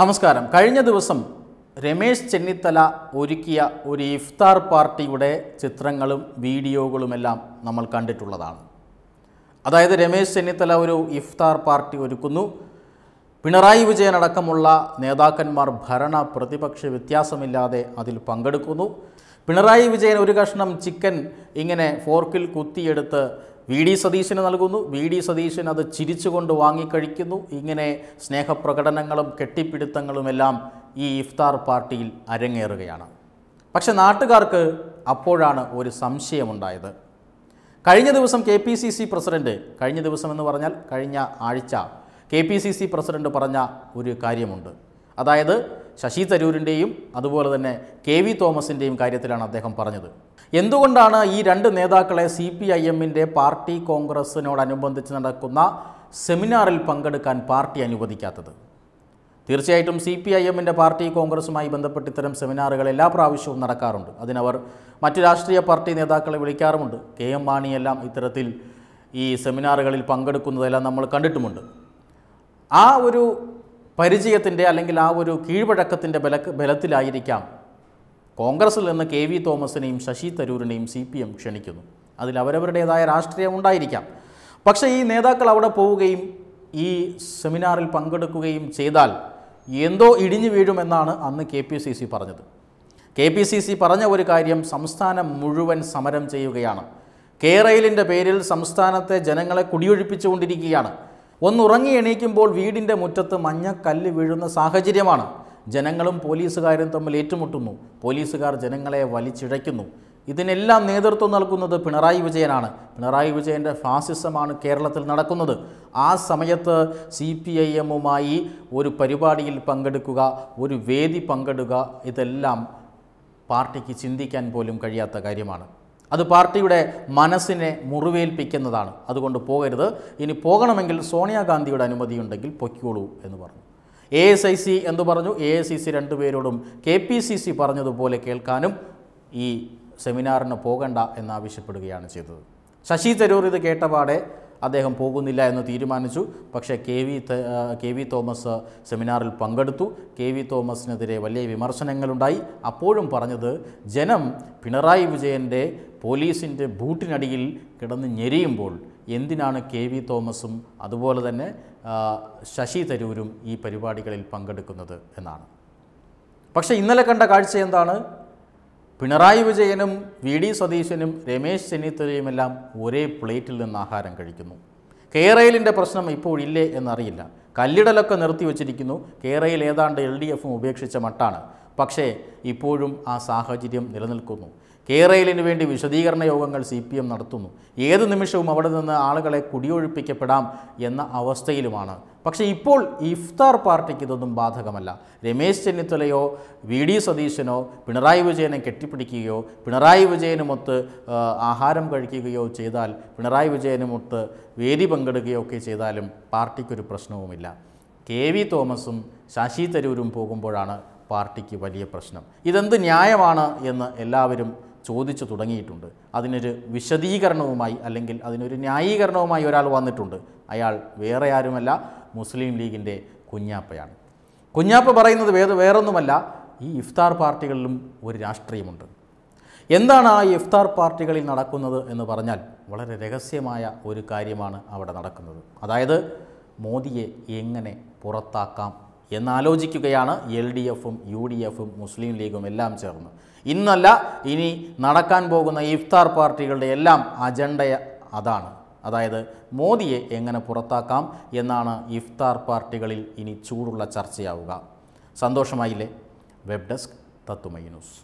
നമസ്കാരം കഴിഞ്ഞ ദിവസം രമേശ് ചെന്നിത്തല ഒരുക്കിയ ഒരു ഇഫ്താർ പാർട്ടിയുടെ ചിത്രങ്ങളും വീഡിയോകളുമെല്ലാം നമ്മൾ കണ്ടിട്ടുള്ളതാണ് അതായത് രമേശ് ചെന്നിത്തല ഒരു ഇഫ്താർ പാർട്ടി ഒരുക്കുന്നു പിണറായി വിജയൻ അടക്കമുള്ള നേതാക്കന്മാർ ഭരണ പ്രതിപക്ഷ വ്യത്യാസമില്ലാതെ അതിൽ പങ്കെടുക്കുന്നു പിണറായി വിജയൻ ഒരു കഷ്ണം ചിക്കൻ ഇങ്ങനെ ഫോർക്കിൽ കുത്തിയെടുത്ത് വി ഡി സതീശന് നൽകുന്നു വി ഡി സതീശൻ അത് ചിരിച്ചുകൊണ്ട് വാങ്ങിക്കഴിക്കുന്നു ഇങ്ങനെ സ്നേഹപ്രകടനങ്ങളും കെട്ടിപ്പിടുത്തങ്ങളുമെല്ലാം ഈ ഇഫ്താർ പാർട്ടിയിൽ അരങ്ങേറുകയാണ് പക്ഷെ നാട്ടുകാർക്ക് അപ്പോഴാണ് ഒരു സംശയമുണ്ടായത് കഴിഞ്ഞ ദിവസം K P C C president കഴിഞ്ഞ ദിവസം എന്ന് പറഞ്ഞാൽ കഴിഞ്ഞ ആഴ്ച K P C C president പറഞ്ഞ ഒരു കാര്യമുണ്ട് അതായത് ശശി തരൂരിൻ്റെയും അതുപോലെ തന്നെ കെ വി തോമസിൻ്റെയും കാര്യത്തിലാണ് അദ്ദേഹം പറഞ്ഞത് എന്തുകൊണ്ടാണ് ഈ രണ്ട് നേതാക്കളെ സി പി ഐ എമ്മിൻ്റെ പാർട്ടി കോൺഗ്രസിനോടനുബന്ധിച്ച് നടക്കുന്ന സെമിനാറിൽ പങ്കെടുക്കാൻ പാർട്ടി അനുവദിക്കാത്തത് തീർച്ചയായിട്ടും സി പി ഐ എമ്മിൻ്റെ പാർട്ടി കോൺഗ്രസുമായി ബന്ധപ്പെട്ട് ഇത്തരം സെമിനാറുകൾ എല്ലാ പ്രാവശ്യവും നടക്കാറുണ്ട് അതിനവർ മറ്റു രാഷ്ട്രീയ പാർട്ടി നേതാക്കളെ വിളിക്കാറുമുണ്ട് കെ എം മാണിയെല്ലാം ഇത്തരത്തിൽ ഈ സെമിനാറുകളിൽ പങ്കെടുക്കുന്നതെല്ലാം നമ്മൾ കണ്ടിട്ടുമുണ്ട് ആ ഒരു പരിചയത്തിൻ്റെ അല്ലെങ്കിൽ ആ ഒരു കീഴ്വഴക്കത്തിൻ്റെ ബല ബലത്തിലായിരിക്കാം കോൺഗ്രസിൽ നിന്ന് കെ വി തോമസിനെയും ശശി തരൂരിനെയും സി പി എം ക്ഷണിക്കുന്നു അതിൽ അവരവരുടേതായ രാഷ്ട്രീയം ഉണ്ടായിരിക്കാം പക്ഷേ ഈ നേതാക്കൾ അവിടെ പോവുകയും ഈ സെമിനാറിൽ പങ്കെടുക്കുകയും ചെയ്താൽ എന്തോ ഇടിഞ്ഞു വീഴുമെന്നാണ് അന്ന് കെ പി സി സി പറഞ്ഞത് കെ പി സി സി പറഞ്ഞ ഒരു കാര്യം സംസ്ഥാനം മുഴുവൻ സമരം ചെയ്യുകയാണ് കേരളിൻ്റെ പേരിൽ സംസ്ഥാനത്തെ ജനങ്ങളെ കുടിയൊഴിപ്പിച്ചുകൊണ്ടിരിക്കുകയാണ് ഒന്നുറങ്ങി എണീക്കുമ്പോൾ വീടിൻ്റെ മുറ്റത്ത് മഞ്ഞ കല്ല് വീഴുന്ന സാഹചര്യമാണ് ജനങ്ങളും പോലീസുകാരും തമ്മിൽ ഏറ്റുമുട്ടുന്നു പോലീസുകാർ ജനങ്ങളെ വലിച്ചിഴയ്ക്കുന്നു ഇതിനെല്ലാം നേതൃത്വം നൽകുന്നത് പിണറായി വിജയനാണ് പിണറായി വിജയൻ്റെ ഫാസിസമാണ് കേരളത്തിൽ നടക്കുന്നത് ആ സമയത്ത് സി പി ഐ എമ്മുമായി ഒരു പരിപാടിയിൽ പങ്കെടുക്കുക ഒരു വേദി പങ്കെടുക്കുക ഇതെല്ലാം പാർട്ടിക്ക് ചിന്തിക്കാൻ പോലും കഴിയാത്ത കാര്യമാണ് അത് പാർട്ടിയുടെ മനസ്സിനെ മുറിവേൽപ്പിക്കുന്നതാണ് അതുകൊണ്ട് പോകരുത് ഇനി പോകണമെങ്കിൽ സോണിയാഗാന്ധിയുടെ അനുമതിയുണ്ടെങ്കിൽ പൊയ്ക്കോളൂ എന്ന് പറഞ്ഞു എ എസ് ഐ സി എന്ന് പറഞ്ഞു എ എസ് സി സി രണ്ടുപേരോടും കെ പി സി സി പറഞ്ഞതുപോലെ കേൾക്കാനും ഈ സെമിനാറിന് പോകണ്ട എന്നാവശ്യപ്പെടുകയാണ് ചെയ്തത് ശശി തരൂർ ഇത് കേട്ടപാടെ അദ്ദേഹം പോകുന്നില്ല എന്ന് തീരുമാനിച്ചു പക്ഷേ K V K V Thomas സെമിനാറിൽ പങ്കെടുത്തു കെ വി തോമസിനെതിരെ വലിയ വിമർശനങ്ങളുണ്ടായി അപ്പോഴും പറഞ്ഞത് ജനം പിണറായി വിജയൻ്റെ പോലീസിൻ്റെ ബൂട്ടിനടിയിൽ കിടന്ന് ഞെരിയുമ്പോൾ എന്തിനാണ് കെ വി തോമസും അതുപോലെ തന്നെ ശശി തരൂരും ഈ പരിപാടികളിൽ പങ്കെടുക്കുന്നത് എന്നാണ് പക്ഷേ ഇന്നലെ കണ്ട കാഴ്ച എന്താണ് പിണറായി വിജയനും വി ഡി സതീശനും രമേശ് ചെന്നിത്തലയുമെല്ലാം ഒരേ പ്ലേറ്റിൽ നിന്ന് ആഹാരം കഴിക്കുന്നു കെയർ പ്രശ്നം ഇപ്പോൾ ഇല്ലേ എന്നറിയില്ല കല്ലിടലൊക്കെ നിർത്തിവെച്ചിരിക്കുന്നു കെയർ ഏതാണ്ട് എൽ ഡി എഫും ഉപേക്ഷിച്ച മട്ടാണ് പക്ഷേ ഇപ്പോഴും ആ സാഹചര്യം നിലനിൽക്കുന്നു കേരളിന് വേണ്ടി വിശദീകരണ യോഗങ്ങൾ സി പി എം നടത്തുന്നു ഏത് നിമിഷവും അവിടെ നിന്ന് ആളുകളെ കുടിയൊഴിപ്പിക്കപ്പെടാം എന്ന അവസ്ഥയിലുമാണ് പക്ഷേ ഇപ്പോൾ ഇഫ്താർ പാർട്ടിക്ക് ഇതൊന്നും ബാധകമല്ല രമേശ് ചെന്നിത്തലയോ വി ഡി സതീശനോ പിണറായി വിജയനെ കെട്ടിപ്പിടിക്കുകയോ പിണറായി വിജയനുമൊത്ത് ആഹാരം കഴിക്കുകയോ ചെയ്താൽ പിണറായി വിജയനുമൊത്ത് വേദി പങ്കെടുക്കുകയോ ഒക്കെ ചെയ്താലും പാർട്ടിക്കൊരു പ്രശ്നവുമില്ല കെ വി തോമസും ശശി തരൂരും പോകുമ്പോഴാണ് പാർട്ടിക്ക് വലിയ പ്രശ്നം ഇതെന്ത് ന്യായമാണ് എന്ന് എല്ലാവരും ചോദിച്ചു തുടങ്ങിയിട്ടുണ്ട് അതിനൊരു വിശദീകരണവുമായി അല്ലെങ്കിൽ അതിനൊരു ന്യായീകരണവുമായി ഒരാൾ വന്നിട്ടുണ്ട് അയാൾ വേറെ ആരുമല്ല മുസ്ലിം ലീഗിൻ്റെ കുഞ്ഞാപ്പയാണ് കുഞ്ഞാപ്പ പറയുന്നത് വേറെ വേറൊന്നുമല്ല ഈ ഇഫ്താർ പാർട്ടികളിലും ഒരു രാഷ്ട്രീയമുണ്ട് എന്താണ് ആ ഇഫ്താർ പാർട്ടികളിൽ നടക്കുന്നത് എന്ന് പറഞ്ഞാൽ വളരെ രഹസ്യമായ ഒരു കാര്യമാണ് അവിടെ നടക്കുന്നത് അതായത് മോദിയെ എങ്ങനെ പുറത്താക്കാം എന്നാലോചിക്കുകയാണ് എൽ ഡി എഫും യു ഡി എഫും മുസ്ലിം ലീഗും എല്ലാം ചേർന്ന് ഇന്നല്ല ഇനി നടക്കാൻ പോകുന്ന ഇഫ്താർ പാർട്ടികളുടെ എല്ലാം അജണ്ട അതാണ് അതായത് മോദിയെ എങ്ങനെ പുറത്താക്കാം എന്നാണ് ഇഫ്താർ പാർട്ടികളിൽ ഇനി ചൂടുള്ള ചർച്ചയാവുക സന്തോഷമായില്ലേ വെബ് ഡെസ്ക് തത്തുമൈ ന്യൂസ്